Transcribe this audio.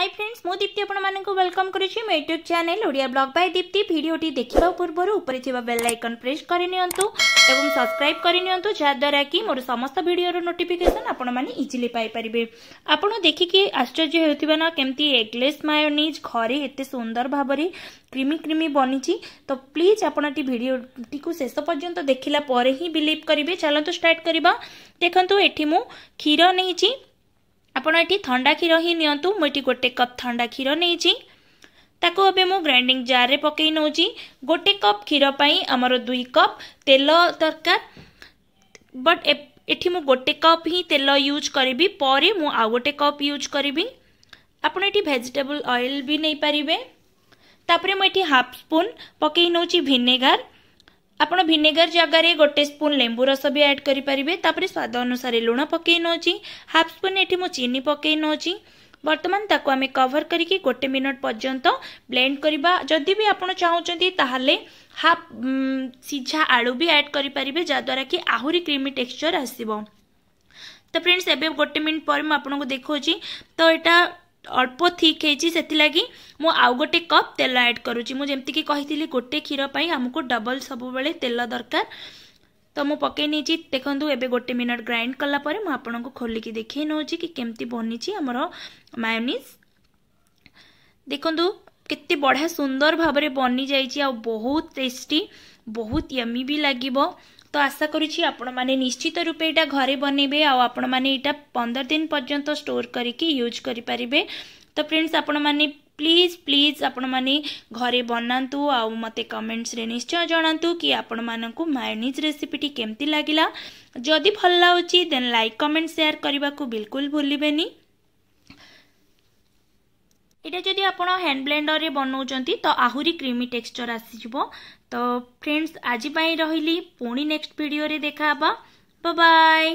hi friends মু দীপ্তি আপনার welcome করছি মো YouTube channel Odia blog by Dipti ভিডিওটি দেখা পূর্বর উপরে থাকা বেল আইকন প্রেস করে নিয়ন্তু এবং সবসক্রাইব করে নিয়ন্তু যাদ্বারা কি মোর সমস্ত ভিডিওর নোটিফিকেসন আপনার ইজিলি পাইপারে আপনার দেখিকি আশ্চর্য হেউথিবা না কেমতি এগলেস মায়োনিজ ঘরে এতে সুন্দর ভাবে ক্রিমি ক্রিমি বনিছি তো প্লিজ আপনার ভিডিওটি শেষ পর্যন্ত দেখিলা পরে হি বিলিভ করবে চলতু স্টার্ট করা দেখুন এটি মু ক্ষীর নিয়েছি ଆପଣ ଏଠି ଥଣ୍ଡା କ୍ଷୀର ହିଁ ନିଅନ୍ତୁ ମୁଁ ଏଠି ଗୋଟେ କପ୍ ଥଣ୍ଡା କ୍ଷୀର ନେଇଛି ତାକୁ ଏବେ ମୁଁ ଗ୍ରାଇଣ୍ଡିଂ ଜାର୍ରେ ପକାଇ ନେଉଛି ଗୋଟେ କପ୍ କ୍ଷୀର ପାଇଁ ଆମର ଦୁଇ କପ୍ ତେଲ ଦରକାର ବଟ୍ ଏଠି ମୁଁ ଗୋଟେ କପ୍ ହିଁ ତେଲ ୟୁଜ୍ କରିବି ପରେ ମୁଁ ଆଉ ଗୋଟେ କପ୍ ୟୁଜ୍ କରିବି ଆପଣ ଏଠି ଭେଜିଟେବୁଲ୍ ଅଏଲ୍ ବି ନେଇପାରିବେ ତାପରେ ମୁଁ ଏଠି ହାଫ୍ ସ୍ପୁନ୍ ପକାଇ ନେଉଛି ଭିନେଗାର ଆପଣ ଭିନେଗାର ଜାଗାରେ ଗୋଟେ ସ୍ପୁନ୍ ଲେମ୍ବୁ ରସ ବି ଆଡ଼୍ କରିପାରିବେ ତାପରେ ସ୍ୱାଦ ଅନୁସାରେ ଲୁଣ ପକାଇ ନେଉଛି ହାଫ୍ ସ୍ପୁନ୍ ଏଠି ମୁଁ ଚିନି ପକାଇ ନେଉଛି ବର୍ତ୍ତମାନ ତାକୁ ଆମେ କଭର କରିକି ଗୋଟେ ମିନିଟ୍ ପର୍ଯ୍ୟନ୍ତ ବ୍ଲେଣ୍ଡ କରିବା ଯଦି ବି ଆପଣ ଚାହୁଁଛନ୍ତି ତାହେଲେ ହାଫ୍ ସିଝା ଆଳୁ ବି ଆଡ଼୍ କରିପାରିବେ ଯାହାଦ୍ୱାରା କି ଆହୁରି କ୍ରିମି ଟେକ୍ସଚର୍ ଆସିବ ତ ଫ୍ରେଣ୍ଡସ୍ ଏବେ ଗୋଟେ ମିନିଟ୍ ପରେ ମୁଁ ଆପଣଙ୍କୁ ଦେଖାଉଛି ତ ଏଇଟା ଅଳ୍ପ ଥିକ୍ ହେଇଛି ସେଥିଲାଗି ମୁଁ ଆଉ ଗୋଟେ କପ୍ ତେଲ ଆଡ଼୍ କରୁଛି ମୁଁ ଯେମିତିକି କହିଥିଲି ଗୋଟେ କ୍ଷୀର ପାଇଁ ଆମକୁ ଡବଲ୍ ସବୁବେଳେ ତେଲ ଦରକାର ତ ମୁଁ ପକାଇ ନେଇଛି ଦେଖନ୍ତୁ ଏବେ ଗୋଟେ ମିନିଟ୍ ଗ୍ରାଇଣ୍ଡ କଲା ପରେ ମୁଁ ଆପଣଙ୍କୁ ଖୋଲିକି ଦେଖାଇ ନେଉଛି କି କେମିତି ବନିଛି ଆମର ମାୟୋନିଜ୍ ଦେଖନ୍ତୁ କେତେ ବଢ଼ିଆ ସୁନ୍ଦର ଭାବରେ ବନିଯାଇଛି ଆଉ ବହୁତ ଟେଷ୍ଟି ବହୁତ ୟମି ବି ଲାଗିବ ତ ଆଶା କରୁଛି ଆପଣମାନେ ନିଶ୍ଚିତ ରୂପେ ଏଇଟା ଘରେ ବନେଇବେ ଆଉ ଆପଣମାନେ ଏଇଟା ପନ୍ଦର ଦିନ ପର୍ଯ୍ୟନ୍ତ ଷ୍ଟୋର୍ କରିକି ୟୁଜ୍ କରିପାରିବେ ତ ଫ୍ରେଣ୍ଡସ୍ ଆପଣମାନେ ପ୍ଲିଜ୍ ପ୍ଲିଜ୍ ଆପଣମାନେ ଘରେ ବନାନ୍ତୁ ଆଉ ମୋତେ କମେଣ୍ଟସରେ ନିଶ୍ଚୟ ଜଣାନ୍ତୁ କି ଆପଣମାନଙ୍କୁ ମାୟୋନିଜ୍ ରେସିପିଟି କେମିତି ଲାଗିଲା ଯଦି ଭଲ ଲାଗୁଛି ଦେନ୍ ଲାଇକ୍ କମେଣ୍ଟ ସେୟାର କରିବାକୁ ବିଲକୁଲ ଭୁଲିବେନି এটা যদি আপনার হ্যান্ড ব্লেন্ডরে বনাউছেন তো আহরি ক্রিমি টেক্সচর আসিব তো ফ্রেন্ডস আজপাই রহলি পুঁ নেক্সট ভিডিওরে দেখা হবা বাই